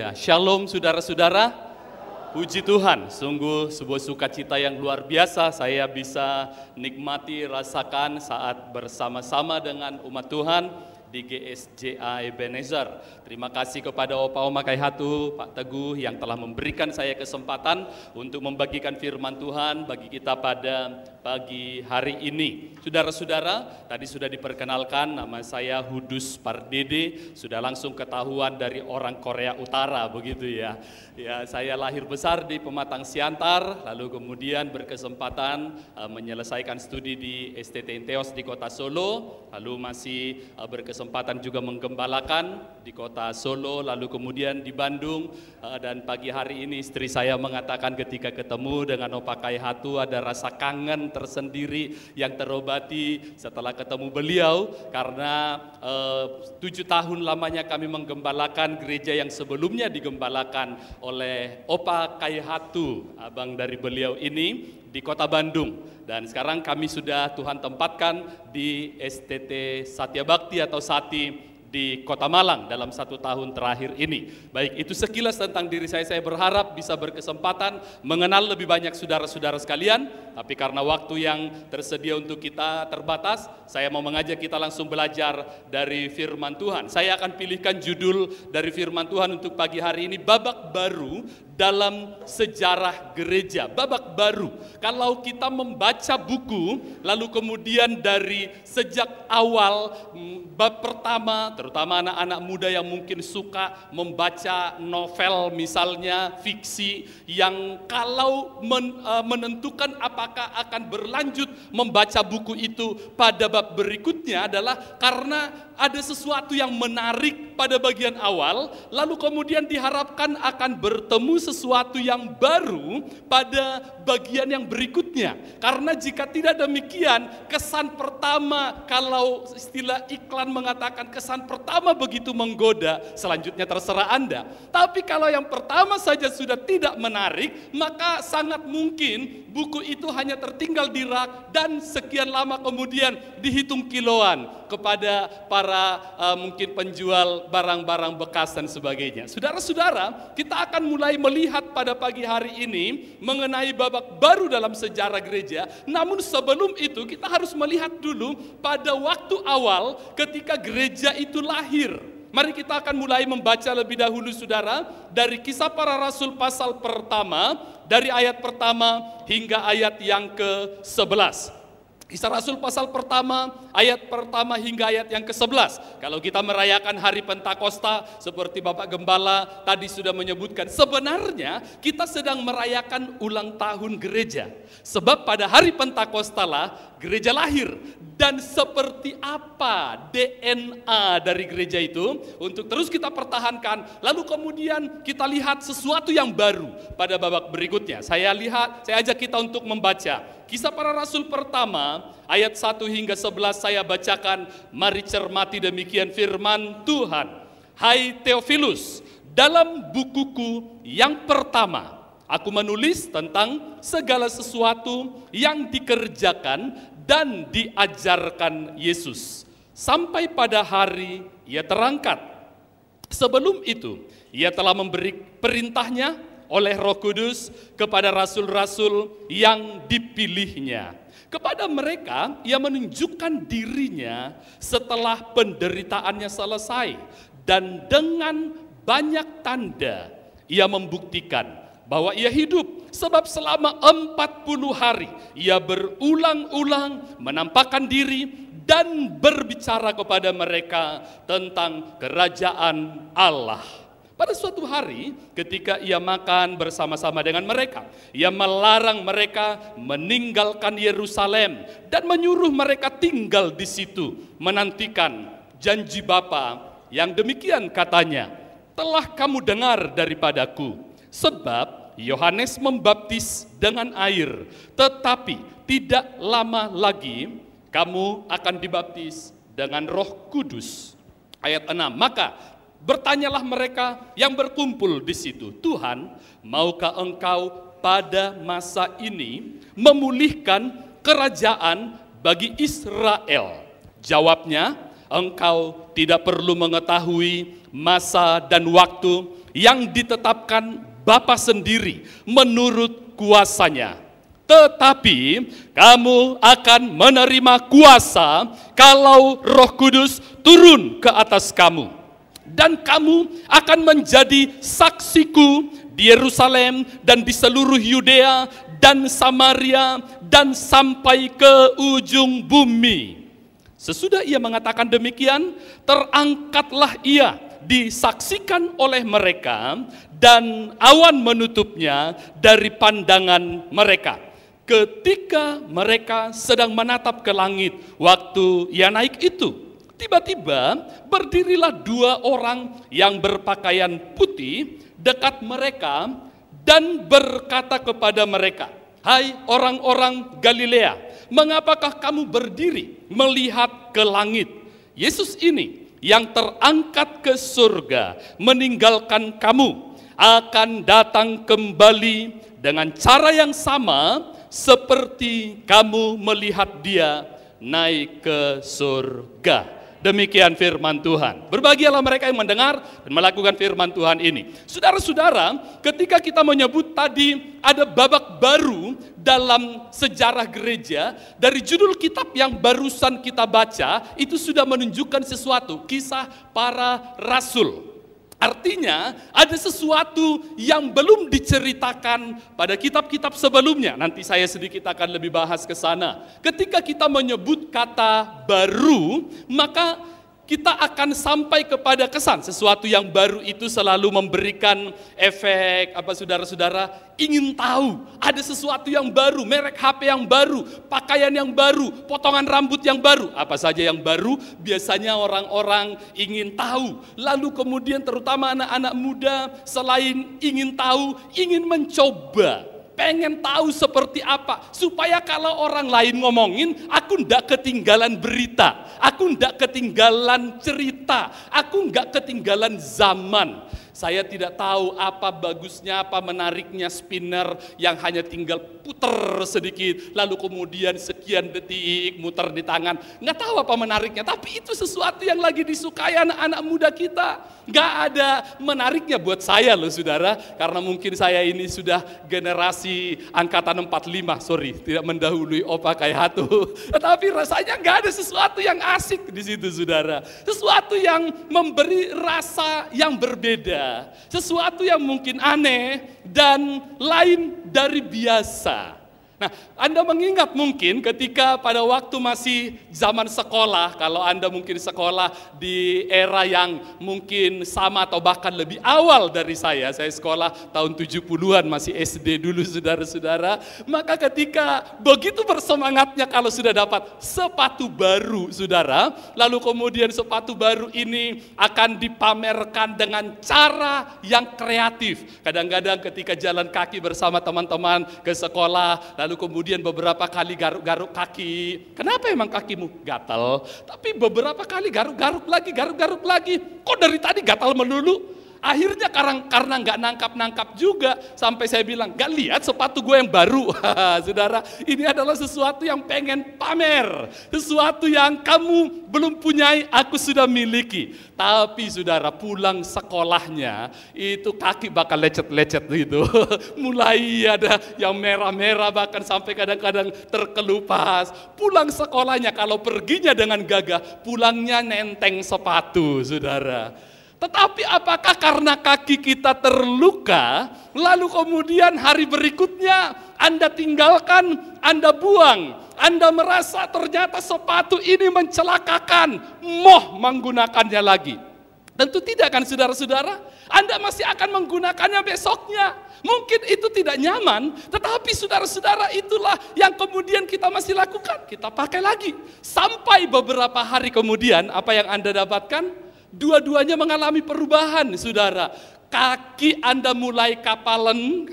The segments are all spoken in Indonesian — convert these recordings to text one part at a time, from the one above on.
Ya Shalom saudara-saudara. Puji Tuhan, sungguh sebuah sukacita yang luar biasa saya bisa nikmati, rasakan saat bersama-sama dengan umat Tuhan di GSJA Ebenezer. Terima kasih kepada Opa Oma Kaihatu, Pak Teguh yang telah memberikan saya kesempatan untuk membagikan firman Tuhan bagi kita pada pagi hari ini. Saudara-saudara, tadi sudah diperkenalkan nama saya Hudus Pardede, sudah langsung ketahuan dari orang Korea Utara begitu ya. Ya, saya lahir besar di Pematang Siantar, lalu kemudian berkesempatan uh, menyelesaikan studi di STT Teos di Kota Solo, lalu masih uh, berkesempatan juga menggembalakan di Kota kota Solo, lalu kemudian di Bandung. Eh, dan pagi hari ini istri saya mengatakan ketika ketemu dengan Opa Hatu ada rasa kangen tersendiri yang terobati setelah ketemu beliau karena eh, tujuh tahun lamanya kami menggembalakan gereja yang sebelumnya digembalakan oleh Opa Hatu, abang dari beliau ini di kota Bandung dan sekarang kami sudah Tuhan tempatkan di STT Satya Bakti atau Sati di Kota Malang dalam satu tahun terakhir ini. Baik, itu sekilas tentang diri saya. Saya berharap bisa berkesempatan mengenal lebih banyak saudara-saudara sekalian, tapi karena waktu yang tersedia untuk kita terbatas, saya mau mengajak kita langsung belajar dari firman Tuhan. Saya akan pilihkan judul dari firman Tuhan untuk pagi hari ini, babak baru dalam sejarah gereja, babak baru. Kalau kita membaca buku, lalu kemudian dari sejak awal mm, bab pertama, terutama anak-anak muda yang mungkin suka membaca novel misalnya, fiksi, yang kalau eh, menentukan apa maka akan berlanjut membaca buku itu pada bab berikutnya adalah karena ada sesuatu yang menarik pada bagian awal, lalu kemudian diharapkan akan bertemu sesuatu yang baru pada bagian yang berikutnya. Karena jika tidak demikian, kesan pertama kalau istilah iklan mengatakan kesan pertama begitu menggoda, selanjutnya terserah Anda. Tapi kalau yang pertama saja sudah tidak menarik, maka sangat mungkin buku itu hanya tertinggal di rak dan sekian lama kemudian dihitung kiloan kepada para para uh, eh, mungkin penjual barang-barang bekas dan sebagainya. Saudara-saudara, kita akan mulai melihat pada pagi hari ini mengenai babak baru dalam sejarah gereja. Namun sebelum itu kita harus melihat dulu pada waktu awal ketika gereja itu lahir. Mari kita akan mulai membaca lebih dahulu saudara dari kisah para rasul pasal pertama dari ayat pertama hingga ayat yang ke-11. Kisah Rasul pasal pertama, ayat pertama hingga ayat yang ke-11. Kalau kita merayakan hari Pentakosta seperti Bapak Gembala tadi sudah menyebutkan, sebenarnya kita sedang merayakan ulang tahun gereja. Sebab pada hari Pentakosta lah gereja lahir dan seperti apa DNA dari gereja itu untuk terus kita pertahankan lalu kemudian kita lihat sesuatu yang baru pada babak berikutnya saya lihat saya ajak kita untuk membaca kisah para rasul pertama ayat 1 hingga 11 saya bacakan mari cermati demikian firman Tuhan Hai Theophilus dalam bukuku yang pertama Aku menulis tentang segala sesuatu yang dikerjakan dan diajarkan Yesus. Sampai pada hari ia terangkat. Sebelum itu, ia telah memberi perintahnya oleh Roh Kudus kepada rasul-rasul yang dipilihnya. Kepada mereka, ia menunjukkan dirinya setelah penderitaannya selesai, dan dengan banyak tanda ia membuktikan bahwa ia hidup Sebab selama 40 hari ia berulang-ulang menampakkan diri dan berbicara kepada mereka tentang kerajaan Allah. Pada suatu hari, ketika ia makan bersama-sama dengan mereka, ia melarang mereka meninggalkan Yerusalem dan menyuruh mereka tinggal di situ, menantikan janji Bapa yang demikian katanya, "Telah kamu dengar daripadaku, sebab Yohanes membaptis dengan air, tetapi tidak lama lagi kamu akan dibaptis dengan Roh Kudus. Ayat 6. Maka bertanyalah mereka yang berkumpul di situ, Tuhan, maukah engkau pada masa ini memulihkan kerajaan bagi Israel? Jawabnya, engkau tidak perlu mengetahui masa dan waktu yang ditetapkan Bapa sendiri menurut kuasanya. Tetapi kamu akan menerima kuasa kalau Roh Kudus turun ke atas kamu, dan kamu akan menjadi saksiku di Yerusalem dan di seluruh Yudea dan Samaria dan sampai ke ujung bumi. Sesudah ia mengatakan demikian, terangkatlah ia disaksikan oleh mereka dan awan menutupnya dari pandangan mereka. Ketika mereka sedang menatap ke langit waktu ia naik itu, tiba-tiba berdirilah dua orang yang berpakaian putih dekat mereka dan berkata kepada mereka, "Hai orang-orang Galilea, mengapakah kamu berdiri melihat ke langit?" Yesus ini yang terangkat ke surga meninggalkan kamu akan datang kembali dengan cara yang sama seperti kamu melihat dia naik ke surga. Demikian firman Tuhan. Berbahagialah mereka yang mendengar dan melakukan firman Tuhan ini. Saudara-saudara, ketika kita menyebut tadi ada babak baru dalam sejarah gereja, dari judul kitab yang barusan kita baca, itu sudah menunjukkan sesuatu, kisah para rasul. Artinya ada sesuatu yang belum diceritakan pada kitab-kitab sebelumnya. Nanti saya sedikit akan lebih bahas ke sana. Ketika kita menyebut kata baru, maka kita akan sampai kepada kesan sesuatu yang baru itu selalu memberikan efek apa saudara-saudara ingin tahu ada sesuatu yang baru, merek HP yang baru, pakaian yang baru, potongan rambut yang baru, apa saja yang baru biasanya orang-orang ingin tahu. Lalu kemudian terutama anak-anak muda selain ingin tahu, ingin mencoba pengen tahu seperti apa. Supaya kalau orang lain ngomongin, aku ndak ketinggalan berita. Aku ndak ketinggalan cerita. Aku nggak ketinggalan zaman. Saya tidak tahu apa bagusnya, apa menariknya spinner yang hanya tinggal puter sedikit, lalu kemudian sekian detik muter di tangan. Nggak tahu apa menariknya, tapi itu sesuatu yang lagi disukai anak-anak muda kita. Nggak ada menariknya buat saya loh saudara, karena mungkin saya ini sudah generasi angkatan 45, sorry, tidak mendahului opa kayak hatu. Tetapi rasanya nggak ada sesuatu yang asik di situ saudara. Sesuatu yang memberi rasa yang berbeda sesuatu yang mungkin aneh dan lain dari biasa. Nah, Anda mengingat mungkin ketika pada waktu masih zaman sekolah, kalau Anda mungkin sekolah di era yang mungkin sama atau bahkan lebih awal dari saya, saya sekolah tahun 70-an masih SD dulu saudara-saudara, maka ketika begitu bersemangatnya kalau sudah dapat sepatu baru saudara, lalu kemudian sepatu baru ini akan dipamerkan dengan cara yang kreatif. Kadang-kadang ketika jalan kaki bersama teman-teman ke sekolah, Lalu kemudian beberapa kali garuk-garuk kaki. Kenapa emang kakimu? Gatal. Tapi beberapa kali garuk-garuk lagi, garuk-garuk lagi. Kok dari tadi gatal melulu? Akhirnya karena karena nggak nangkap-nangkap juga, sampai saya bilang, nggak lihat sepatu gue yang baru. Saudara, ini adalah sesuatu yang pengen pamer. Sesuatu yang kamu belum punyai, aku sudah miliki. Tapi saudara, pulang sekolahnya, itu kaki bakal lecet-lecet gitu. Mulai ada yang merah-merah, bahkan sampai kadang-kadang terkelupas. Pulang sekolahnya, kalau perginya dengan gagah, pulangnya nenteng sepatu, saudara tetapi apakah karena kaki kita terluka, lalu kemudian hari berikutnya Anda tinggalkan, Anda buang, Anda merasa ternyata sepatu ini mencelakakan, moh menggunakannya lagi. Tentu tidak kan saudara-saudara, Anda masih akan menggunakannya besoknya. Mungkin itu tidak nyaman, tetapi saudara-saudara itulah yang kemudian kita masih lakukan. Kita pakai lagi. Sampai beberapa hari kemudian, apa yang Anda dapatkan? Dua-duanya mengalami perubahan, saudara. Kaki Anda mulai kapalan,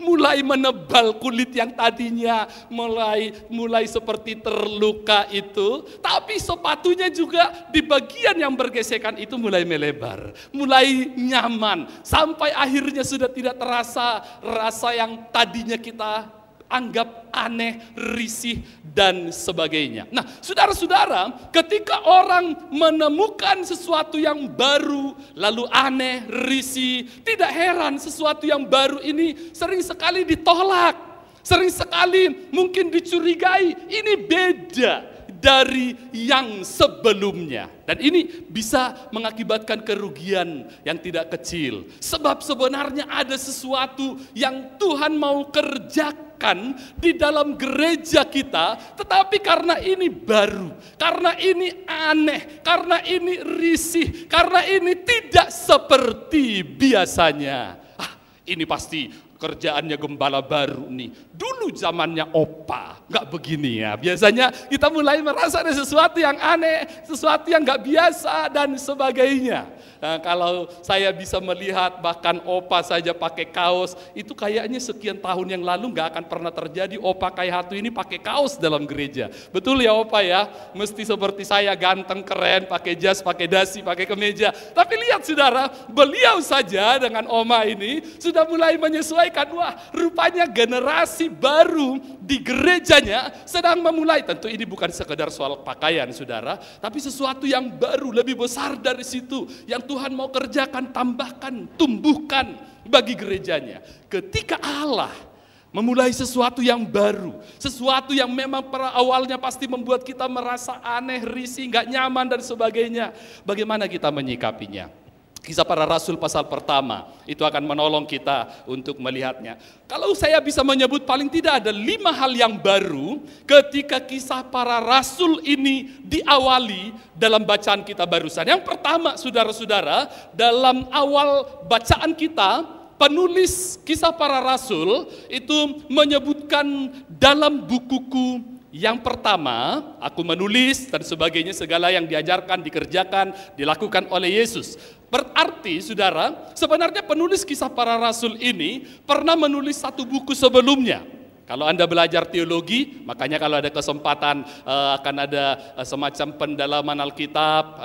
mulai menebal kulit yang tadinya mulai mulai seperti terluka itu, tapi sepatunya juga di bagian yang bergesekan itu mulai melebar, mulai nyaman sampai akhirnya sudah tidak terasa rasa yang tadinya kita anggap aneh, risih, dan sebagainya. Nah, saudara-saudara, ketika orang menemukan sesuatu yang baru, lalu aneh, risih, tidak heran sesuatu yang baru ini sering sekali ditolak, sering sekali mungkin dicurigai, ini beda dari yang sebelumnya. Dan ini bisa mengakibatkan kerugian yang tidak kecil. Sebab sebenarnya ada sesuatu yang Tuhan mau kerjakan di dalam gereja kita, tetapi karena ini baru, karena ini aneh, karena ini risih, karena ini tidak seperti biasanya. Ah, ini pasti kerjaannya gembala baru nih. Dulu zamannya opa, nggak begini ya. Biasanya kita mulai merasa ada sesuatu yang aneh, sesuatu yang nggak biasa dan sebagainya. Nah, kalau saya bisa melihat bahkan opa saja pakai kaos, itu kayaknya sekian tahun yang lalu nggak akan pernah terjadi opa kayak hatu ini pakai kaos dalam gereja. Betul ya opa ya, mesti seperti saya ganteng keren, pakai jas, pakai dasi, pakai kemeja. Tapi lihat saudara, beliau saja dengan oma ini sudah mulai menyesuaikan, wah rupanya generasi baru di gerejanya sedang memulai. Tentu ini bukan sekedar soal pakaian saudara, tapi sesuatu yang baru lebih besar dari situ. Yang Tuhan mau kerjakan, tambahkan, tumbuhkan bagi gerejanya. Ketika Allah memulai sesuatu yang baru, sesuatu yang memang pada awalnya pasti membuat kita merasa aneh, risih, nggak nyaman dan sebagainya. Bagaimana kita menyikapinya? Kisah para rasul pasal pertama itu akan menolong kita untuk melihatnya. Kalau saya bisa menyebut paling tidak ada lima hal yang baru ketika kisah para rasul ini diawali dalam bacaan kita barusan. Yang pertama, saudara-saudara, dalam awal bacaan kita, penulis kisah para rasul itu menyebutkan dalam bukuku yang pertama, aku menulis dan sebagainya segala yang diajarkan, dikerjakan, dilakukan oleh Yesus. Berarti saudara, sebenarnya penulis kisah para rasul ini pernah menulis satu buku sebelumnya. Kalau Anda belajar teologi, makanya kalau ada kesempatan eh, akan ada eh, semacam pendalaman Alkitab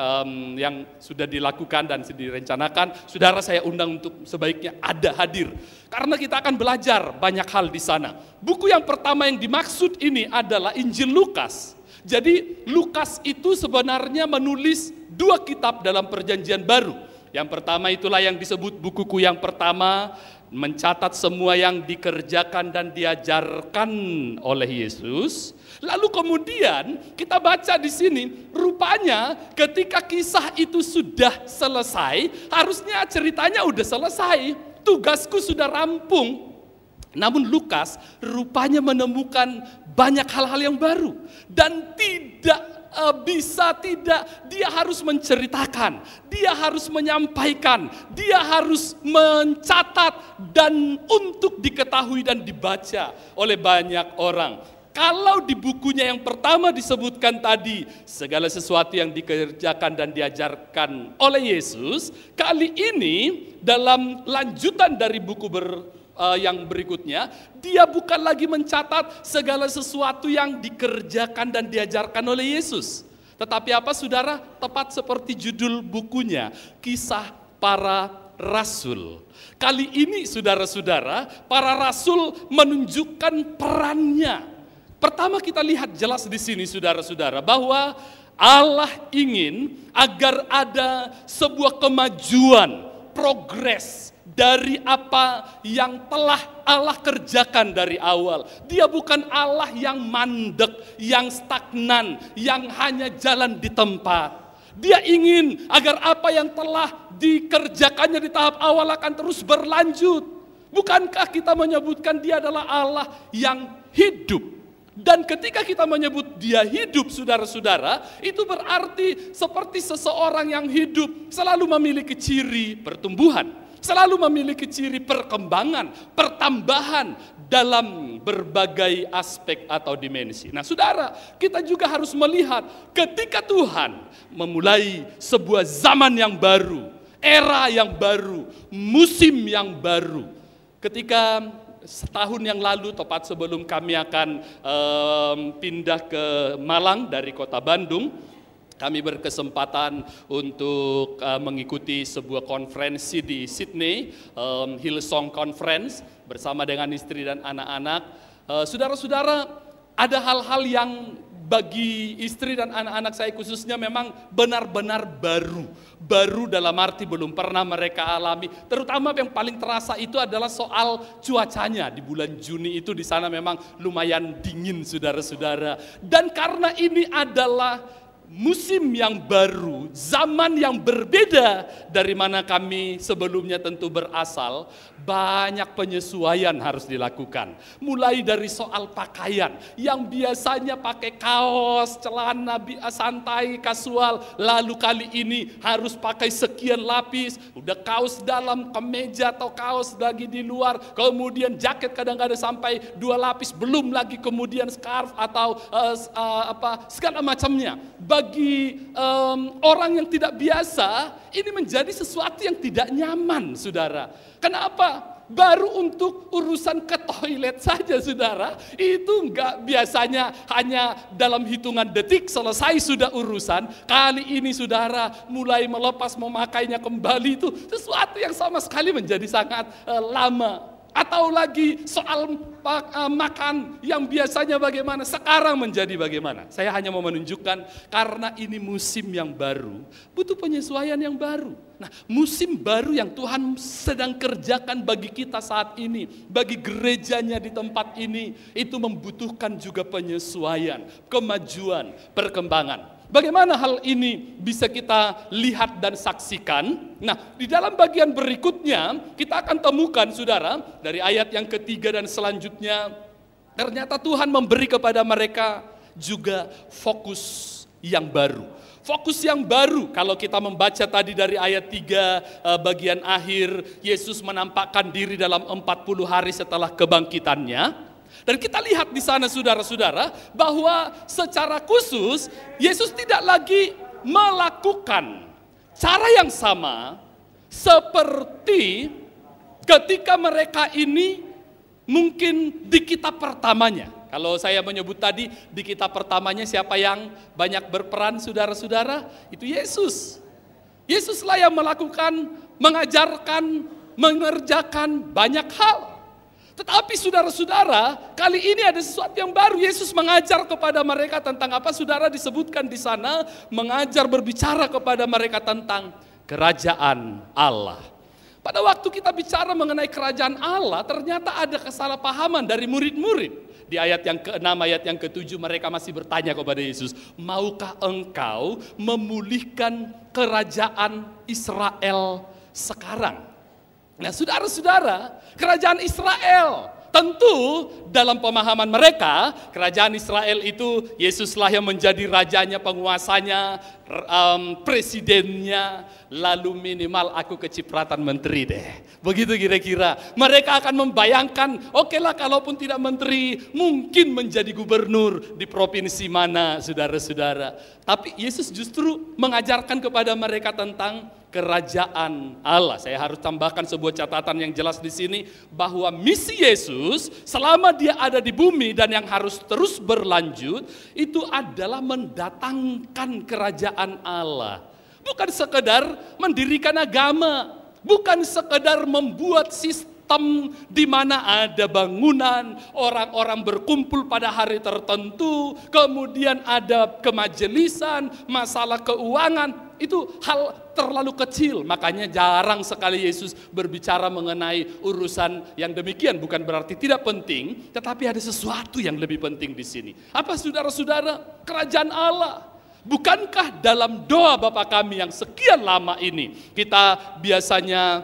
yang sudah dilakukan dan direncanakan, saudara saya undang untuk sebaiknya ada hadir. Karena kita akan belajar banyak hal di sana. Buku yang pertama yang dimaksud ini adalah Injil Lukas. Jadi Lukas itu sebenarnya menulis dua kitab dalam perjanjian baru yang pertama itulah yang disebut bukuku yang pertama, mencatat semua yang dikerjakan dan diajarkan oleh Yesus. Lalu kemudian kita baca di sini, rupanya ketika kisah itu sudah selesai, harusnya ceritanya sudah selesai, tugasku sudah rampung. Namun Lukas rupanya menemukan banyak hal-hal yang baru dan tidak Eh, bisa tidak, dia harus menceritakan, dia harus menyampaikan, dia harus mencatat dan untuk diketahui dan dibaca oleh banyak orang. Kalau di bukunya yang pertama disebutkan tadi, segala sesuatu yang dikerjakan dan diajarkan oleh Yesus, kali ini dalam lanjutan dari buku ber uh, yang berikutnya, dia bukan lagi mencatat segala sesuatu yang dikerjakan dan diajarkan oleh Yesus. Tetapi apa saudara? Tepat seperti judul bukunya, kisah para rasul. Kali ini saudara-saudara, para rasul menunjukkan perannya. Pertama kita lihat jelas di sini saudara-saudara bahwa Allah ingin agar ada sebuah kemajuan, progres dari apa yang telah Allah kerjakan dari awal. Dia bukan Allah yang mandek, yang stagnan, yang hanya jalan di tempat. Dia ingin agar apa yang telah dikerjakannya di tahap awal akan terus berlanjut. Bukankah kita menyebutkan dia adalah Allah yang hidup? Dan ketika kita menyebut dia hidup, saudara-saudara, itu berarti seperti seseorang yang hidup selalu memiliki ciri pertumbuhan selalu memiliki ciri perkembangan, pertambahan dalam berbagai aspek atau dimensi. Nah, saudara, kita juga harus melihat ketika Tuhan memulai sebuah zaman yang baru, era yang baru, musim yang baru. Ketika setahun yang lalu tepat sebelum kami akan um, pindah ke Malang dari kota Bandung kami berkesempatan untuk uh, mengikuti sebuah konferensi di Sydney, um, Hillsong Conference, bersama dengan istri dan anak-anak. Uh, saudara-saudara, ada hal-hal yang bagi istri dan anak-anak saya khususnya memang benar-benar baru. Baru dalam arti belum pernah mereka alami. Terutama yang paling terasa itu adalah soal cuacanya. Di bulan Juni itu di sana memang lumayan dingin saudara-saudara. Dan karena ini adalah musim yang baru, zaman yang berbeda dari mana kami sebelumnya tentu berasal, banyak penyesuaian harus dilakukan. Mulai dari soal pakaian, yang biasanya pakai kaos, celana santai, kasual, lalu kali ini harus pakai sekian lapis, udah kaos dalam, kemeja atau kaos lagi di luar, kemudian jaket kadang-kadang sampai dua lapis, belum lagi kemudian scarf atau uh, uh, apa segala macamnya. Bagi bagi um, orang yang tidak biasa, ini menjadi sesuatu yang tidak nyaman, saudara. Kenapa? Baru untuk urusan ke toilet saja, saudara, itu enggak biasanya hanya dalam hitungan detik selesai sudah urusan. Kali ini, saudara, mulai melepas memakainya kembali itu sesuatu yang sama sekali menjadi sangat uh, lama. Atau lagi soal eh, eh, makan yang biasanya bagaimana, sekarang menjadi bagaimana. Saya hanya mau menunjukkan karena ini musim yang baru, butuh penyesuaian yang baru. Nah musim baru yang Tuhan sedang kerjakan bagi kita saat ini, bagi gerejanya di tempat ini, itu membutuhkan juga penyesuaian, kemajuan, perkembangan. Bagaimana hal ini bisa kita lihat dan saksikan? Nah, di dalam bagian berikutnya kita akan temukan saudara dari ayat yang ketiga dan selanjutnya ternyata Tuhan memberi kepada mereka juga fokus yang baru. Fokus yang baru kalau kita membaca tadi dari ayat 3 eh, bagian akhir Yesus menampakkan diri dalam 40 hari setelah kebangkitannya dan kita lihat di sana saudara-saudara bahwa secara khusus Yesus tidak lagi melakukan cara yang sama seperti ketika mereka ini mungkin di kitab pertamanya. Kalau saya menyebut tadi di kitab pertamanya siapa yang banyak berperan saudara-saudara? Itu Yesus. Yesuslah yang melakukan, mengajarkan, mengerjakan banyak hal. Tetapi saudara-saudara, kali ini ada sesuatu yang baru. Yesus mengajar kepada mereka tentang apa saudara disebutkan di sana, mengajar berbicara kepada mereka tentang kerajaan Allah. Pada waktu kita bicara mengenai kerajaan Allah, ternyata ada kesalahpahaman dari murid-murid. Di ayat yang ke-6, ayat yang ke-7 mereka masih bertanya kepada Yesus, "Maukah engkau memulihkan kerajaan Israel sekarang?" Nah, saudara-saudara, kerajaan Israel tentu dalam pemahaman mereka, kerajaan Israel itu Yesuslah yang menjadi rajanya, penguasanya, um, presidennya, lalu minimal aku kecipratan menteri deh. Begitu kira-kira. Mereka akan membayangkan, oke okay lah kalaupun tidak menteri, mungkin menjadi gubernur di provinsi mana, saudara-saudara. Tapi Yesus justru mengajarkan kepada mereka tentang kerajaan Allah. Saya harus tambahkan sebuah catatan yang jelas di sini bahwa misi Yesus selama dia ada di bumi dan yang harus terus berlanjut itu adalah mendatangkan kerajaan Allah. Bukan sekedar mendirikan agama, bukan sekedar membuat sistem sistem di mana ada bangunan, orang-orang berkumpul pada hari tertentu, kemudian ada kemajelisan, masalah keuangan, itu hal terlalu kecil. Makanya jarang sekali Yesus berbicara mengenai urusan yang demikian. Bukan berarti tidak penting, tetapi ada sesuatu yang lebih penting di sini. Apa saudara-saudara? Kerajaan Allah. Bukankah dalam doa Bapa kami yang sekian lama ini kita biasanya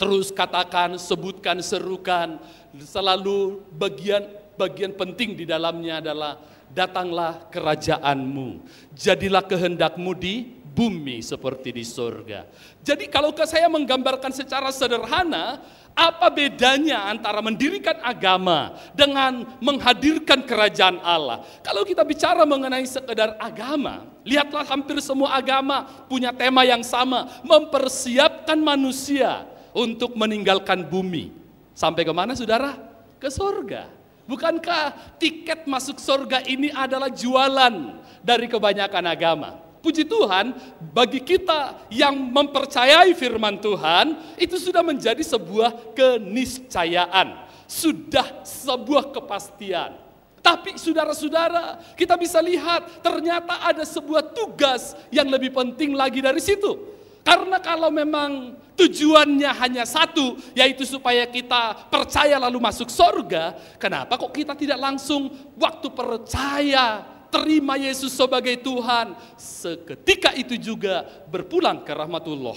Terus katakan, sebutkan, serukan. Selalu bagian bagian penting di dalamnya adalah datanglah kerajaanmu. Jadilah kehendakmu di bumi seperti di surga. Jadi kalau saya menggambarkan secara sederhana, apa bedanya antara mendirikan agama dengan menghadirkan kerajaan Allah? Kalau kita bicara mengenai sekedar agama, lihatlah hampir semua agama punya tema yang sama, mempersiapkan manusia untuk meninggalkan bumi. Sampai kemana saudara? Ke surga. Bukankah tiket masuk sorga ini adalah jualan dari kebanyakan agama? Puji Tuhan, bagi kita yang mempercayai firman Tuhan, itu sudah menjadi sebuah keniscayaan, sudah sebuah kepastian. Tapi saudara-saudara, kita bisa lihat ternyata ada sebuah tugas yang lebih penting lagi dari situ. Karena kalau memang tujuannya hanya satu, yaitu supaya kita percaya lalu masuk surga, kenapa kok kita tidak langsung waktu percaya terima Yesus sebagai Tuhan, seketika itu juga berpulang ke rahmatullah.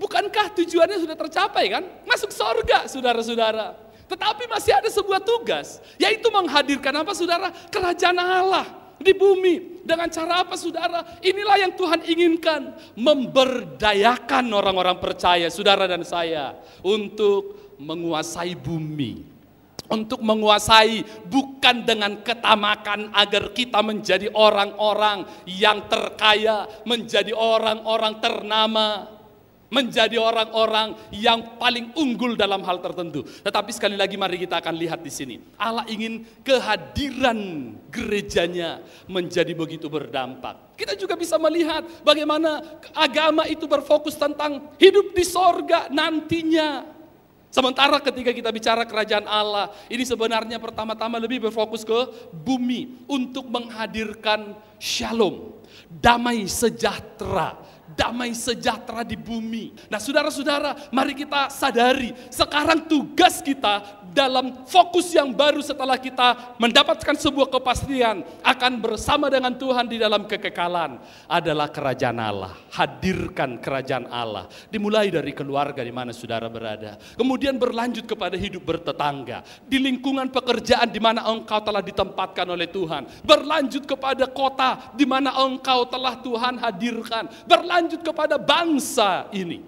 Bukankah tujuannya sudah tercapai kan? Masuk surga, saudara-saudara. Tetapi masih ada sebuah tugas, yaitu menghadirkan apa saudara? Kerajaan Allah di bumi. Dengan cara apa saudara? Inilah yang Tuhan inginkan. Memberdayakan orang-orang percaya, saudara dan saya. Untuk menguasai bumi. Untuk menguasai bukan dengan ketamakan agar kita menjadi orang-orang yang terkaya. Menjadi orang-orang ternama menjadi orang-orang yang paling unggul dalam hal tertentu. Tetapi sekali lagi mari kita akan lihat di sini. Allah ingin kehadiran gerejanya menjadi begitu berdampak. Kita juga bisa melihat bagaimana agama itu berfokus tentang hidup di sorga nantinya. Sementara ketika kita bicara kerajaan Allah, ini sebenarnya pertama-tama lebih berfokus ke bumi untuk menghadirkan shalom, damai sejahtera damai sejahtera di bumi. Nah, saudara-saudara, mari kita sadari sekarang tugas kita dalam fokus yang baru setelah kita mendapatkan sebuah kepastian akan bersama dengan Tuhan di dalam kekekalan adalah kerajaan Allah. Hadirkan kerajaan Allah. Dimulai dari keluarga di mana saudara berada. Kemudian berlanjut kepada hidup bertetangga. Di lingkungan pekerjaan di mana engkau telah ditempatkan oleh Tuhan. Berlanjut kepada kota di mana engkau telah Tuhan hadirkan. Berlanjut berlanjut kepada bangsa ini.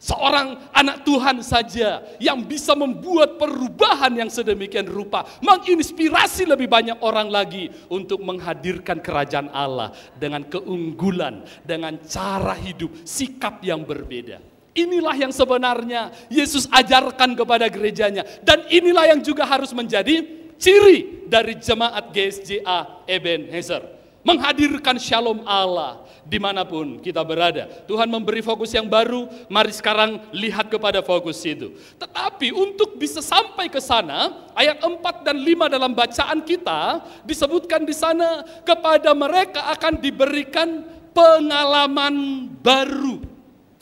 Seorang anak Tuhan saja yang bisa membuat perubahan yang sedemikian rupa, menginspirasi lebih banyak orang lagi untuk menghadirkan kerajaan Allah dengan keunggulan, dengan cara hidup, sikap yang berbeda. Inilah yang sebenarnya Yesus ajarkan kepada gerejanya, dan inilah yang juga harus menjadi ciri dari jemaat GSJA Ebenezer menghadirkan shalom Allah dimanapun kita berada. Tuhan memberi fokus yang baru, mari sekarang lihat kepada fokus itu. Tetapi untuk bisa sampai ke sana, ayat 4 dan 5 dalam bacaan kita disebutkan di sana kepada mereka akan diberikan pengalaman baru.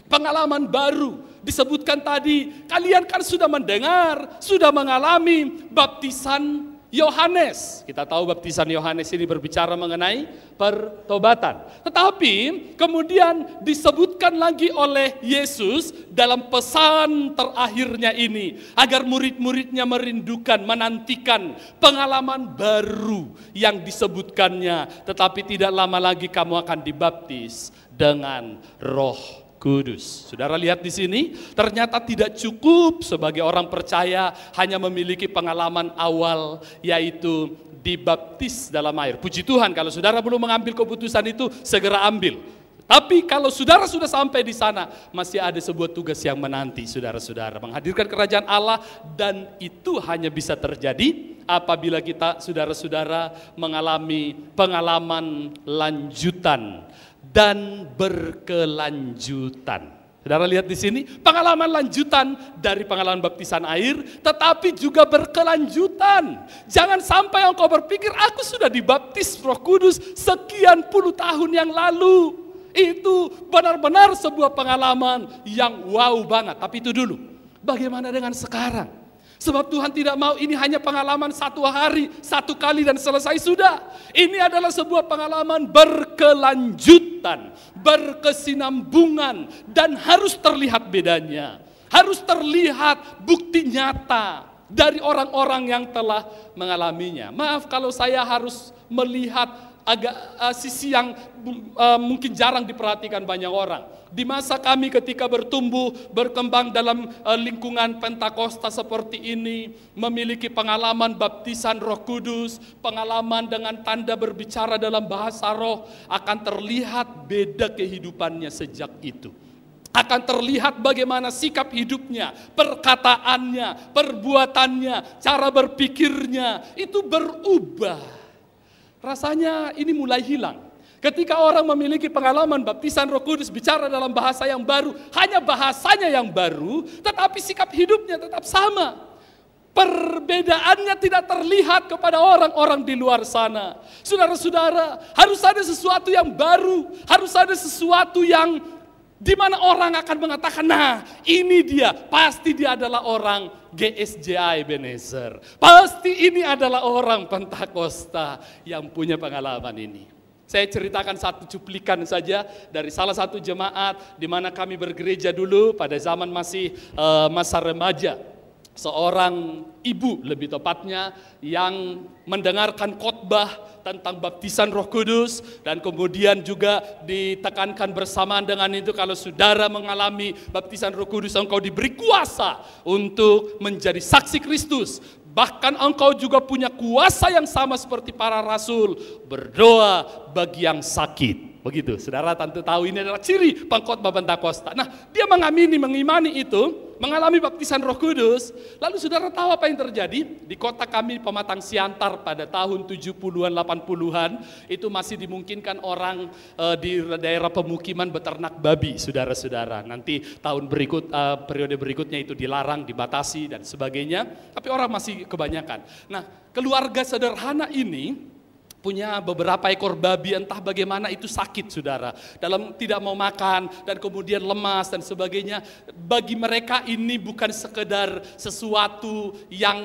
Pengalaman baru disebutkan tadi, kalian kan sudah mendengar, sudah mengalami baptisan Yohanes, kita tahu baptisan Yohanes ini berbicara mengenai pertobatan. Tetapi kemudian disebutkan lagi oleh Yesus dalam pesan terakhirnya ini. Agar murid-muridnya merindukan, menantikan pengalaman baru yang disebutkannya. Tetapi tidak lama lagi kamu akan dibaptis dengan roh Kudus. Saudara lihat di sini, ternyata tidak cukup sebagai orang percaya hanya memiliki pengalaman awal yaitu dibaptis dalam air. Puji Tuhan kalau saudara belum mengambil keputusan itu, segera ambil. Tapi kalau saudara sudah sampai di sana, masih ada sebuah tugas yang menanti saudara-saudara. Menghadirkan kerajaan Allah dan itu hanya bisa terjadi apabila kita saudara-saudara mengalami pengalaman lanjutan dan berkelanjutan. Saudara lihat di sini, pengalaman lanjutan dari pengalaman baptisan air, tetapi juga berkelanjutan. Jangan sampai engkau berpikir, aku sudah dibaptis roh kudus sekian puluh tahun yang lalu. Itu benar-benar sebuah pengalaman yang wow banget. Tapi itu dulu, bagaimana dengan sekarang? Sebab Tuhan tidak mau ini hanya pengalaman satu hari, satu kali dan selesai sudah. Ini adalah sebuah pengalaman berkelanjutan, berkesinambungan dan harus terlihat bedanya. Harus terlihat bukti nyata dari orang-orang yang telah mengalaminya. Maaf kalau saya harus melihat agak uh, sisi yang uh, mungkin jarang diperhatikan banyak orang. Di masa kami ketika bertumbuh, berkembang dalam uh, lingkungan Pentakosta seperti ini, memiliki pengalaman baptisan Roh Kudus, pengalaman dengan tanda berbicara dalam bahasa roh akan terlihat beda kehidupannya sejak itu akan terlihat bagaimana sikap hidupnya, perkataannya, perbuatannya, cara berpikirnya itu berubah. Rasanya ini mulai hilang. Ketika orang memiliki pengalaman baptisan Roh Kudus bicara dalam bahasa yang baru, hanya bahasanya yang baru, tetapi sikap hidupnya tetap sama. Perbedaannya tidak terlihat kepada orang-orang di luar sana. Saudara-saudara, harus ada sesuatu yang baru, harus ada sesuatu yang di mana orang akan mengatakan, nah ini dia, pasti dia adalah orang GSJI Ebenezer. Pasti ini adalah orang Pentakosta yang punya pengalaman ini. Saya ceritakan satu cuplikan saja dari salah satu jemaat di mana kami bergereja dulu pada zaman masih uh, masa remaja seorang ibu lebih tepatnya yang mendengarkan khotbah tentang baptisan Roh Kudus dan kemudian juga ditekankan bersamaan dengan itu kalau saudara mengalami baptisan Roh Kudus engkau diberi kuasa untuk menjadi saksi Kristus Bahkan engkau juga punya kuasa yang sama seperti para rasul berdoa bagi yang sakit. Begitu, saudara tentu tahu ini adalah ciri pangkot pengkhotbah Pentakosta. Nah, dia mengamini, mengimani itu, mengalami baptisan Roh Kudus, lalu saudara tahu apa yang terjadi? Di kota kami Pematang Siantar pada tahun 70-an 80-an itu masih dimungkinkan orang e, di daerah pemukiman beternak babi, saudara-saudara. Nanti tahun berikut e, periode berikutnya itu dilarang, dibatasi dan sebagainya, tapi orang masih kebanyakan. Nah, keluarga sederhana ini punya beberapa ekor babi entah bagaimana itu sakit saudara. Dalam tidak mau makan dan kemudian lemas dan sebagainya. Bagi mereka ini bukan sekedar sesuatu yang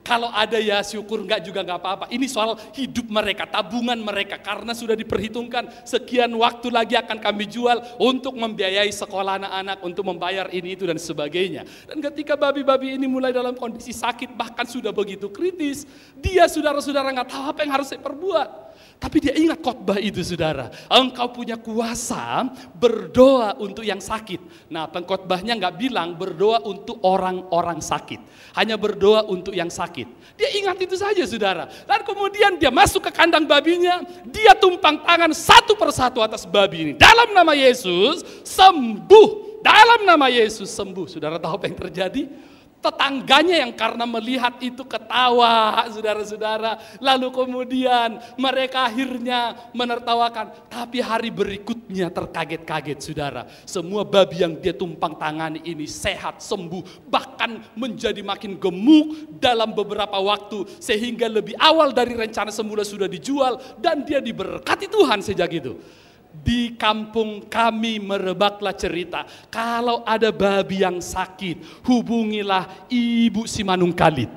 kalau ada ya syukur nggak juga nggak apa-apa. Ini soal hidup mereka, tabungan mereka. Karena sudah diperhitungkan sekian waktu lagi akan kami jual untuk membiayai sekolah anak-anak, untuk membayar ini itu dan sebagainya. Dan ketika babi-babi ini mulai dalam kondisi sakit bahkan sudah begitu kritis, dia saudara-saudara nggak tahu apa yang harus saya perbuat tapi dia ingat khotbah itu saudara. Engkau punya kuasa berdoa untuk yang sakit. Nah pengkhotbahnya nggak bilang berdoa untuk orang-orang sakit. Hanya berdoa untuk yang sakit. Dia ingat itu saja saudara. Dan kemudian dia masuk ke kandang babinya. Dia tumpang tangan satu persatu atas babi ini. Dalam nama Yesus sembuh. Dalam nama Yesus sembuh. Saudara tahu apa yang terjadi? Tetangganya yang karena melihat itu ketawa, saudara-saudara. Lalu kemudian mereka akhirnya menertawakan. Tapi hari berikutnya terkaget-kaget, saudara. Semua babi yang dia tumpang tangan ini sehat, sembuh. Bahkan menjadi makin gemuk dalam beberapa waktu. Sehingga lebih awal dari rencana semula sudah dijual. Dan dia diberkati Tuhan sejak itu di kampung kami merebaklah cerita. Kalau ada babi yang sakit, hubungilah Ibu Manung Kalit.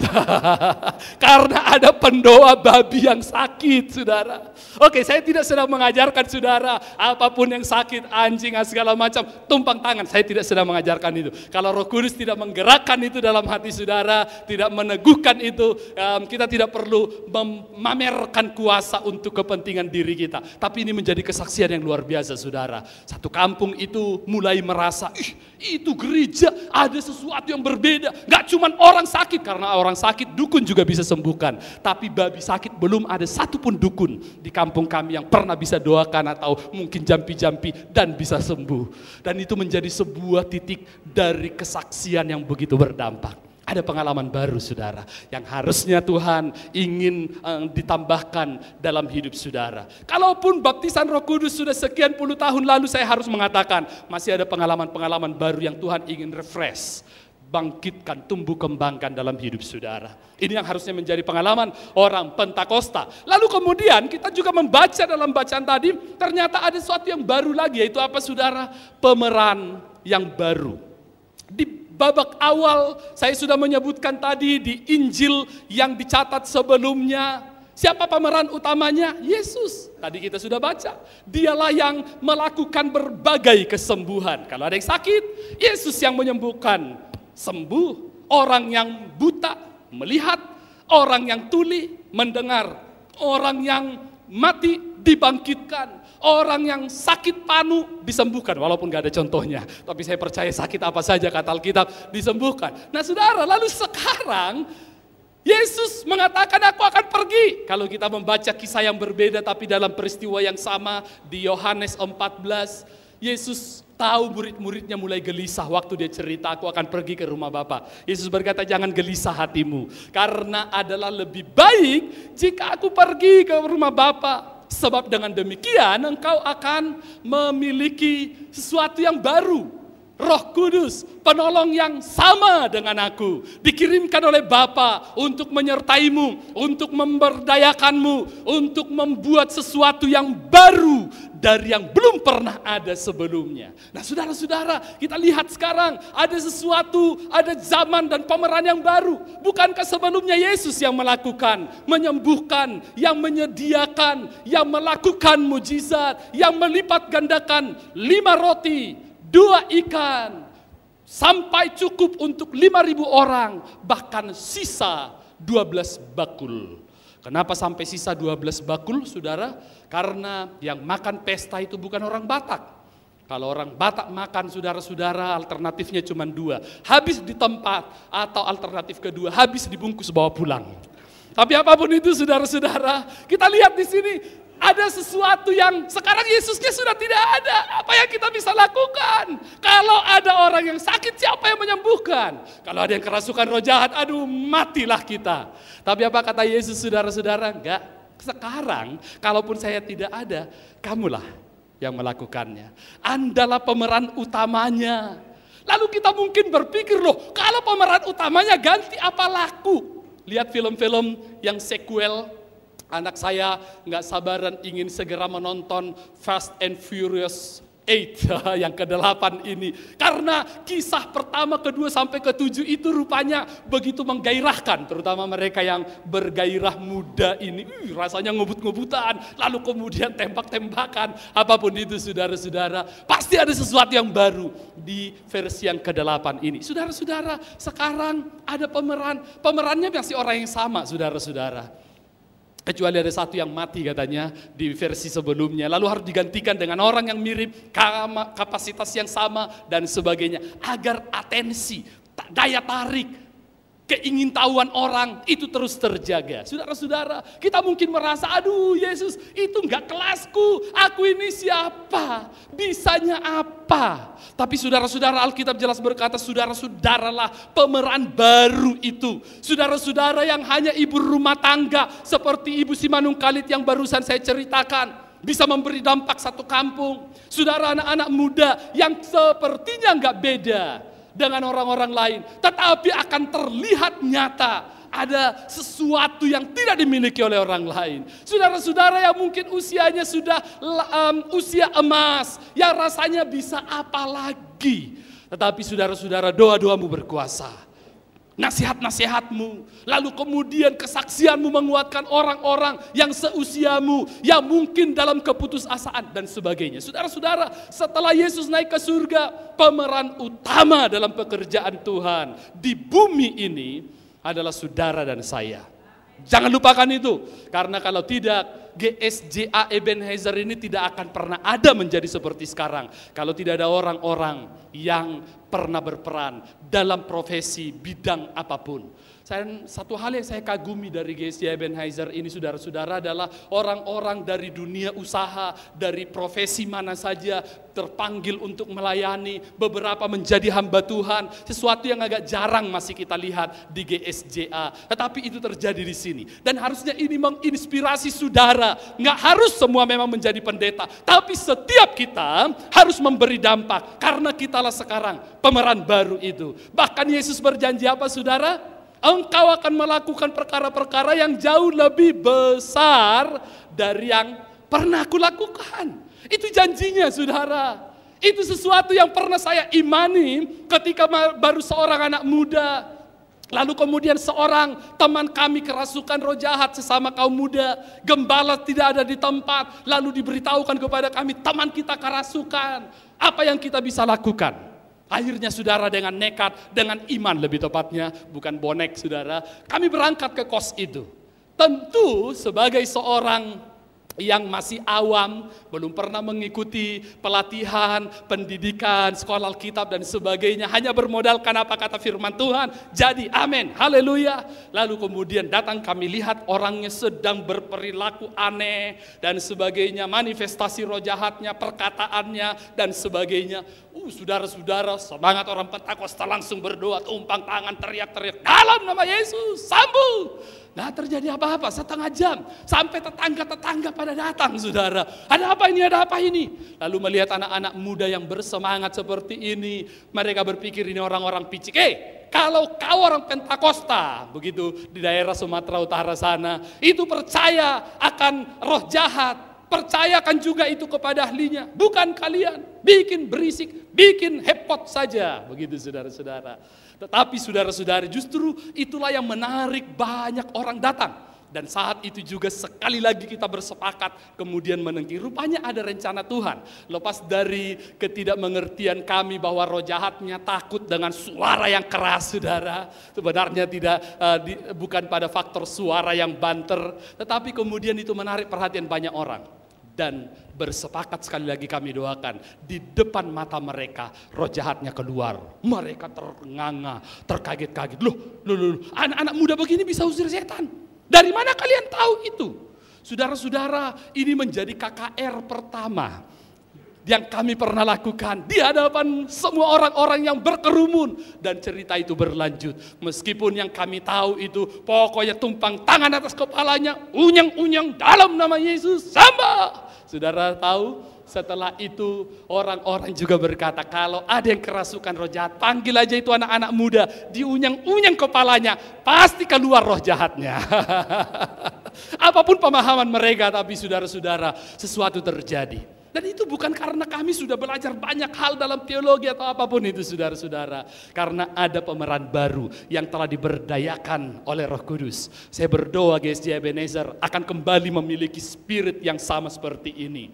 Karena ada pendoa babi yang sakit, saudara. Oke, saya tidak sedang mengajarkan saudara apapun yang sakit, anjing, segala macam, tumpang tangan. Saya tidak sedang mengajarkan itu. Kalau roh kudus tidak menggerakkan itu dalam hati saudara, tidak meneguhkan itu, kita tidak perlu memamerkan kuasa untuk kepentingan diri kita. Tapi ini menjadi kesaksian yang yang luar biasa saudara. Satu kampung itu mulai merasa, ih itu gereja ada sesuatu yang berbeda. Gak cuman orang sakit, karena orang sakit dukun juga bisa sembuhkan. Tapi babi sakit belum ada satupun dukun di kampung kami yang pernah bisa doakan atau mungkin jampi-jampi dan bisa sembuh. Dan itu menjadi sebuah titik dari kesaksian yang begitu berdampak. Ada pengalaman baru saudara yang harusnya Tuhan ingin eh, ditambahkan dalam hidup saudara. Kalaupun baptisan roh kudus sudah sekian puluh tahun lalu saya harus mengatakan masih ada pengalaman-pengalaman baru yang Tuhan ingin refresh bangkitkan, tumbuh kembangkan dalam hidup saudara. Ini yang harusnya menjadi pengalaman orang Pentakosta. Lalu kemudian kita juga membaca dalam bacaan tadi, ternyata ada sesuatu yang baru lagi, yaitu apa saudara? Pemeran yang baru. Di babak awal saya sudah menyebutkan tadi di Injil yang dicatat sebelumnya. Siapa pemeran utamanya? Yesus. Tadi kita sudah baca. Dialah yang melakukan berbagai kesembuhan. Kalau ada yang sakit, Yesus yang menyembuhkan. Sembuh. Orang yang buta, melihat. Orang yang tuli, mendengar. Orang yang mati, dibangkitkan Orang yang sakit panu disembuhkan, walaupun gak ada contohnya. Tapi saya percaya sakit apa saja kata Alkitab disembuhkan. Nah saudara, lalu sekarang Yesus mengatakan aku akan pergi. Kalau kita membaca kisah yang berbeda tapi dalam peristiwa yang sama di Yohanes 14, Yesus tahu murid-muridnya mulai gelisah waktu dia cerita aku akan pergi ke rumah Bapak. Yesus berkata jangan gelisah hatimu karena adalah lebih baik jika aku pergi ke rumah Bapak Sebab dengan demikian engkau akan memiliki sesuatu yang baru Roh Kudus, penolong yang sama dengan aku, dikirimkan oleh Bapa untuk menyertaimu, untuk memberdayakanmu, untuk membuat sesuatu yang baru dari yang belum pernah ada sebelumnya. Nah, saudara-saudara, kita lihat sekarang ada sesuatu, ada zaman dan pemeran yang baru. Bukankah sebelumnya Yesus yang melakukan, menyembuhkan, yang menyediakan, yang melakukan mujizat, yang melipat gandakan lima roti, dua ikan sampai cukup untuk lima ribu orang, bahkan sisa dua belas bakul. Kenapa sampai sisa dua belas bakul, saudara? Karena yang makan pesta itu bukan orang Batak. Kalau orang Batak makan, saudara-saudara, alternatifnya cuma dua. Habis di tempat atau alternatif kedua, habis dibungkus bawa pulang. Tapi apapun itu, saudara-saudara, kita lihat di sini ada sesuatu yang sekarang Yesusnya sudah tidak ada. Apa yang kita bisa lakukan? Kalau ada orang yang sakit, siapa yang menyembuhkan? Kalau ada yang kerasukan roh jahat, aduh matilah kita. Tapi apa kata Yesus saudara-saudara? Enggak. Sekarang, kalaupun saya tidak ada, kamulah yang melakukannya. Andalah pemeran utamanya. Lalu kita mungkin berpikir loh, kalau pemeran utamanya ganti apa laku? Lihat film-film yang sequel Anak saya nggak sabaran ingin segera menonton Fast and Furious 8 yang ke-8 ini. Karena kisah pertama, kedua sampai ketujuh itu rupanya begitu menggairahkan. Terutama mereka yang bergairah muda ini. Uh, rasanya ngebut-ngebutan. Lalu kemudian tembak-tembakan. Apapun itu saudara-saudara. Pasti ada sesuatu yang baru di versi yang ke-8 ini. Saudara-saudara sekarang ada pemeran. Pemerannya masih orang yang sama saudara-saudara Kecuali ada satu yang mati katanya di versi sebelumnya. Lalu harus digantikan dengan orang yang mirip, kapasitas yang sama dan sebagainya. Agar atensi, daya tarik Keingin tahuan orang itu terus terjaga. Saudara-saudara, kita mungkin merasa, aduh Yesus itu enggak kelasku, aku ini siapa, bisanya apa. Tapi saudara-saudara Alkitab jelas berkata, saudara-saudaralah pemeran baru itu. Saudara-saudara yang hanya ibu rumah tangga, seperti ibu Simanung Kalit yang barusan saya ceritakan bisa memberi dampak satu kampung. Saudara anak-anak muda yang sepertinya enggak beda dengan orang-orang lain, tetapi akan terlihat nyata ada sesuatu yang tidak dimiliki oleh orang lain. Saudara-saudara yang mungkin usianya sudah um, usia emas, yang rasanya bisa apa lagi? Tetapi saudara-saudara doa-doamu berkuasa nasihat-nasihatmu, lalu kemudian kesaksianmu menguatkan orang-orang yang seusiamu, yang mungkin dalam keputusasaan dan sebagainya. Saudara-saudara, setelah Yesus naik ke surga, pemeran utama dalam pekerjaan Tuhan di bumi ini adalah saudara dan saya. Jangan lupakan itu, karena kalau tidak, GSJA Ebenezer ini tidak akan pernah ada menjadi seperti sekarang. Kalau tidak ada orang-orang yang pernah berperan dalam profesi bidang apapun saya, satu hal yang saya kagumi dari GSJ Ebenheiser ini saudara-saudara adalah orang-orang dari dunia usaha, dari profesi mana saja terpanggil untuk melayani, beberapa menjadi hamba Tuhan, sesuatu yang agak jarang masih kita lihat di GSJA. Tetapi itu terjadi di sini. Dan harusnya ini menginspirasi saudara. Nggak harus semua memang menjadi pendeta, tapi setiap kita harus memberi dampak karena kitalah sekarang pemeran baru itu. Bahkan Yesus berjanji apa saudara? engkau akan melakukan perkara-perkara yang jauh lebih besar dari yang pernah aku lakukan. Itu janjinya saudara. Itu sesuatu yang pernah saya imani ketika baru seorang anak muda. Lalu kemudian seorang teman kami kerasukan roh jahat sesama kaum muda. Gembala tidak ada di tempat. Lalu diberitahukan kepada kami teman kita kerasukan. Apa yang kita bisa lakukan? Akhirnya saudara dengan nekat, dengan iman lebih tepatnya, bukan bonek saudara, kami berangkat ke kos itu. Tentu sebagai seorang yang masih awam, belum pernah mengikuti pelatihan, pendidikan, sekolah Alkitab dan sebagainya, hanya bermodalkan apa kata firman Tuhan. Jadi amin, haleluya. Lalu kemudian datang kami lihat orangnya sedang berperilaku aneh dan sebagainya, manifestasi roh jahatnya, perkataannya dan sebagainya. Uh, saudara-saudara, semangat orang Pentakosta langsung berdoa, tumpang tangan, teriak-teriak, dalam nama Yesus, sambung. Nggak terjadi apa-apa, setengah jam. Sampai tetangga-tetangga pada datang, saudara. Ada apa ini, ada apa ini? Lalu melihat anak-anak muda yang bersemangat seperti ini. Mereka berpikir ini orang-orang picik. Eh, kalau kau orang Pentakosta, begitu di daerah Sumatera Utara sana, itu percaya akan roh jahat, percayakan juga itu kepada ahlinya, bukan kalian bikin berisik, bikin hepot saja, begitu saudara-saudara. Tetapi saudara saudara justru itulah yang menarik banyak orang datang. Dan saat itu juga sekali lagi kita bersepakat kemudian menengki. Rupanya ada rencana Tuhan. Lepas dari ketidakmengertian kami bahwa roh jahatnya takut dengan suara yang keras saudara. Sebenarnya tidak uh, di, bukan pada faktor suara yang banter. Tetapi kemudian itu menarik perhatian banyak orang dan bersepakat sekali lagi kami doakan di depan mata mereka roh jahatnya keluar mereka ternganga terkaget-kaget loh loh loh anak-anak muda begini bisa usir setan dari mana kalian tahu itu saudara-saudara ini menjadi KKR pertama yang kami pernah lakukan di hadapan semua orang-orang yang berkerumun dan cerita itu berlanjut meskipun yang kami tahu itu pokoknya tumpang tangan atas kepalanya unyang-unyang dalam nama Yesus sama saudara tahu setelah itu orang-orang juga berkata kalau ada yang kerasukan roh jahat panggil aja itu anak-anak muda diunyang-unyang kepalanya pasti keluar roh jahatnya apapun pemahaman mereka tapi saudara-saudara sesuatu terjadi dan itu bukan karena kami sudah belajar banyak hal dalam teologi atau apapun itu saudara-saudara. Karena ada pemeran baru yang telah diberdayakan oleh roh kudus. Saya berdoa guys di Ebenezer akan kembali memiliki spirit yang sama seperti ini.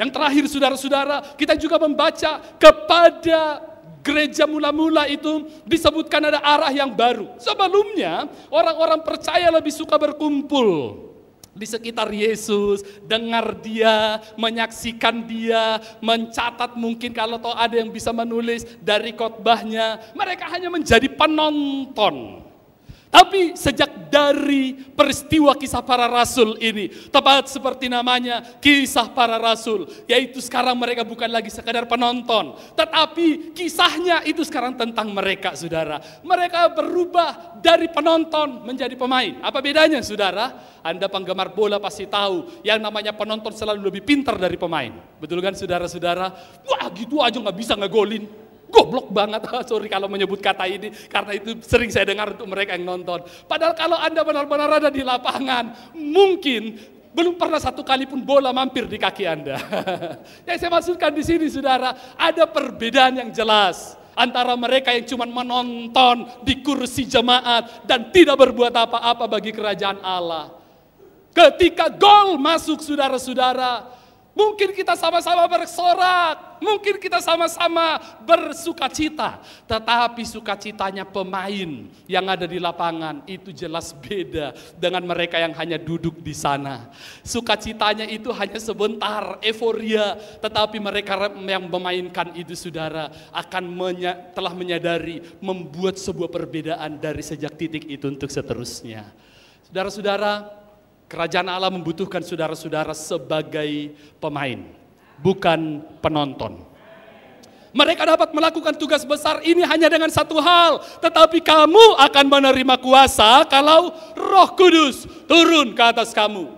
Yang terakhir saudara-saudara, kita juga membaca kepada gereja mula-mula itu disebutkan ada arah yang baru. Sebelumnya orang-orang percaya lebih suka berkumpul di sekitar Yesus, dengar dia, menyaksikan dia, mencatat mungkin kalau toh ada yang bisa menulis dari khotbahnya. Mereka hanya menjadi penonton. Tapi sejak dari peristiwa kisah para rasul ini, tepat seperti namanya kisah para rasul, yaitu sekarang mereka bukan lagi sekadar penonton, tetapi kisahnya itu sekarang tentang mereka, saudara. Mereka berubah dari penonton menjadi pemain. Apa bedanya, saudara? Anda penggemar bola pasti tahu, yang namanya penonton selalu lebih pintar dari pemain. Betul kan, saudara-saudara? Wah, gitu aja nggak bisa ngegolin. Goblok banget, sorry kalau menyebut kata ini, karena itu sering saya dengar untuk mereka yang nonton. Padahal kalau Anda benar-benar ada di lapangan, mungkin belum pernah satu kali pun bola mampir di kaki Anda. yang saya maksudkan di sini, saudara, ada perbedaan yang jelas antara mereka yang cuma menonton di kursi jemaat dan tidak berbuat apa-apa bagi kerajaan Allah. Ketika gol masuk saudara-saudara, Mungkin kita sama-sama bersorak, mungkin kita sama-sama bersuka cita, tetapi sukacitanya pemain yang ada di lapangan itu jelas beda dengan mereka yang hanya duduk di sana. Sukacitanya itu hanya sebentar, euforia, tetapi mereka yang memainkan itu saudara akan menya, telah menyadari membuat sebuah perbedaan dari sejak titik itu untuk seterusnya. Saudara-saudara, Kerajaan Allah membutuhkan saudara-saudara sebagai pemain, bukan penonton. Mereka dapat melakukan tugas besar ini hanya dengan satu hal, tetapi kamu akan menerima kuasa kalau Roh Kudus turun ke atas kamu.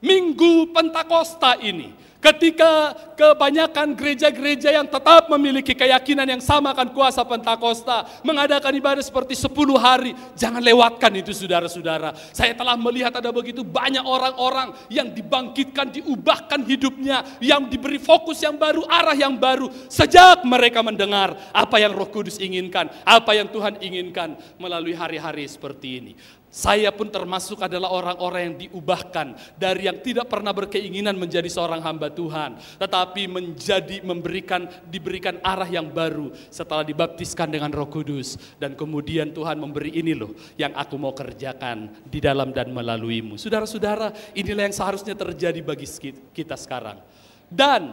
Minggu Pentakosta ini Ketika kebanyakan gereja-gereja yang tetap memiliki keyakinan yang sama akan kuasa Pentakosta mengadakan ibadah seperti 10 hari, jangan lewatkan itu saudara-saudara. Saya telah melihat ada begitu banyak orang-orang yang dibangkitkan, diubahkan hidupnya, yang diberi fokus yang baru, arah yang baru sejak mereka mendengar apa yang Roh Kudus inginkan, apa yang Tuhan inginkan melalui hari-hari seperti ini. Saya pun termasuk adalah orang-orang yang diubahkan dari yang tidak pernah berkeinginan menjadi seorang hamba Tuhan, tetapi menjadi memberikan diberikan arah yang baru setelah dibaptiskan dengan Roh Kudus dan kemudian Tuhan memberi ini loh yang aku mau kerjakan di dalam dan melaluimu. Saudara-saudara, inilah yang seharusnya terjadi bagi kita sekarang. Dan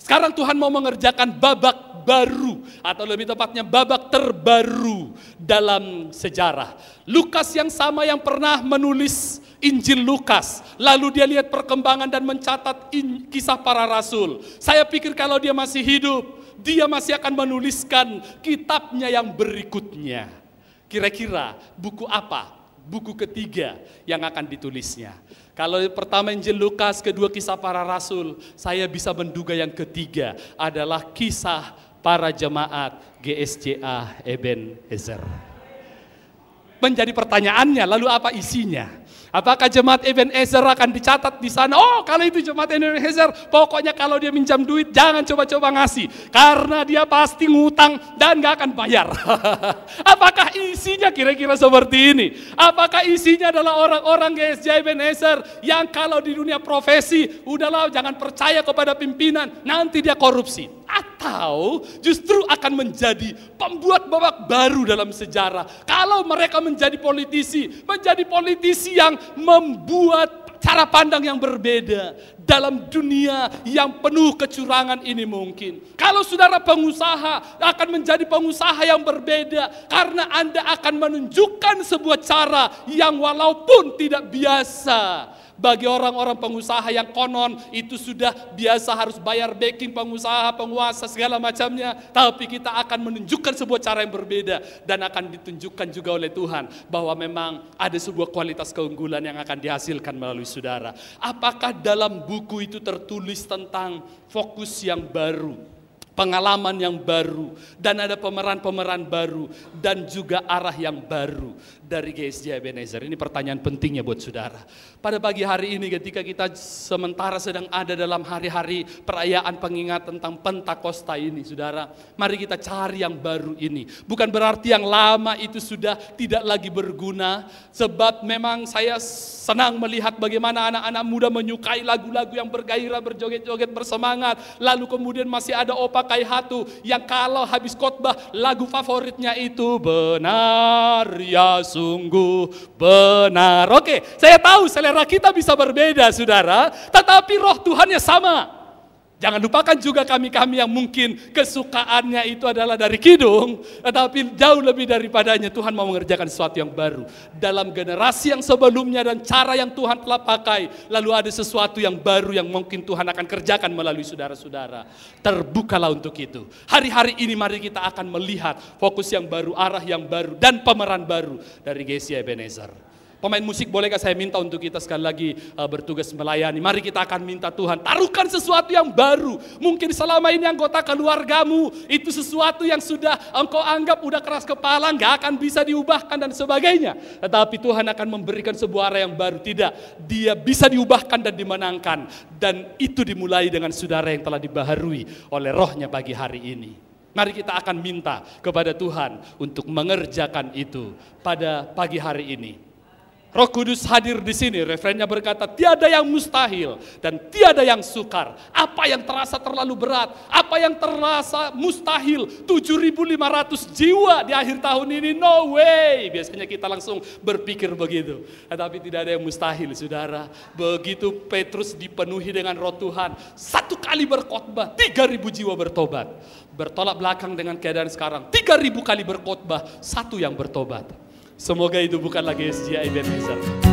sekarang Tuhan mau mengerjakan babak baru atau lebih tepatnya babak terbaru dalam sejarah. Lukas yang sama yang pernah menulis Injil Lukas, lalu dia lihat perkembangan dan mencatat in, kisah para rasul. Saya pikir kalau dia masih hidup, dia masih akan menuliskan kitabnya yang berikutnya. Kira-kira buku apa buku ketiga yang akan ditulisnya. Kalau pertama Injil Lukas, kedua kisah para rasul, saya bisa menduga yang ketiga adalah kisah para jemaat GSCA Eben Ezer. Menjadi pertanyaannya, lalu apa isinya? Apakah jemaat Ebenezer akan dicatat di sana? Oh, kalau itu jemaat Ebenezer, pokoknya kalau dia minjam duit jangan coba-coba ngasih. Karena dia pasti ngutang dan gak akan bayar. Apakah isinya kira-kira seperti ini? Apakah isinya adalah orang-orang GSJ Ebenezer yang kalau di dunia profesi, udahlah jangan percaya kepada pimpinan, nanti dia korupsi. Ah, atau justru akan menjadi pembuat babak baru dalam sejarah. Kalau mereka menjadi politisi, menjadi politisi yang membuat cara pandang yang berbeda dalam dunia yang penuh kecurangan ini mungkin. Kalau saudara pengusaha akan menjadi pengusaha yang berbeda karena Anda akan menunjukkan sebuah cara yang walaupun tidak biasa bagi orang-orang pengusaha yang konon itu sudah biasa harus bayar backing pengusaha, penguasa segala macamnya, tapi kita akan menunjukkan sebuah cara yang berbeda dan akan ditunjukkan juga oleh Tuhan bahwa memang ada sebuah kualitas keunggulan yang akan dihasilkan melalui saudara. Apakah dalam buku itu tertulis tentang fokus yang baru? pengalaman yang baru, dan ada pemeran-pemeran baru, dan juga arah yang baru dari GSJ Ebenezer? Ini pertanyaan pentingnya buat saudara. Pada pagi hari ini ketika kita sementara sedang ada dalam hari-hari perayaan pengingat tentang Pentakosta ini, saudara, mari kita cari yang baru ini. Bukan berarti yang lama itu sudah tidak lagi berguna, sebab memang saya senang melihat bagaimana anak-anak muda menyukai lagu-lagu yang bergairah, berjoget-joget, bersemangat. Lalu kemudian masih ada Opa Kai Hatu yang kalau habis khotbah lagu favoritnya itu benar ya sungguh benar. Oke, saya tahu selera kita bisa berbeda, saudara, tetapi roh Tuhannya sama. Jangan lupakan juga kami-kami yang mungkin kesukaannya itu adalah dari kidung, tetapi jauh lebih daripadanya Tuhan mau mengerjakan sesuatu yang baru. Dalam generasi yang sebelumnya dan cara yang Tuhan telah pakai, lalu ada sesuatu yang baru yang mungkin Tuhan akan kerjakan melalui saudara-saudara. Terbukalah untuk itu. Hari-hari ini mari kita akan melihat fokus yang baru, arah yang baru, dan pemeran baru dari Gesia Ebenezer. Pemain musik bolehkah saya minta untuk kita sekali lagi uh, bertugas melayani. Mari kita akan minta Tuhan, taruhkan sesuatu yang baru. Mungkin selama ini anggota keluargamu itu sesuatu yang sudah engkau anggap udah keras kepala, nggak akan bisa diubahkan dan sebagainya. Tetapi Tuhan akan memberikan sebuah arah yang baru. Tidak, dia bisa diubahkan dan dimenangkan. Dan itu dimulai dengan saudara yang telah dibaharui oleh rohnya pagi hari ini. Mari kita akan minta kepada Tuhan untuk mengerjakan itu pada pagi hari ini. Roh Kudus hadir di sini. Referennya berkata, tiada yang mustahil dan tiada yang sukar. Apa yang terasa terlalu berat, apa yang terasa mustahil. 7.500 jiwa di akhir tahun ini, no way. Biasanya kita langsung berpikir begitu. Tetapi tidak ada yang mustahil, saudara. Begitu Petrus dipenuhi dengan roh Tuhan. Satu kali berkhotbah, 3.000 jiwa bertobat. Bertolak belakang dengan keadaan sekarang. 3.000 kali berkhotbah, satu yang bertobat. Semoga itu bukan lagi SGI Ebenezer.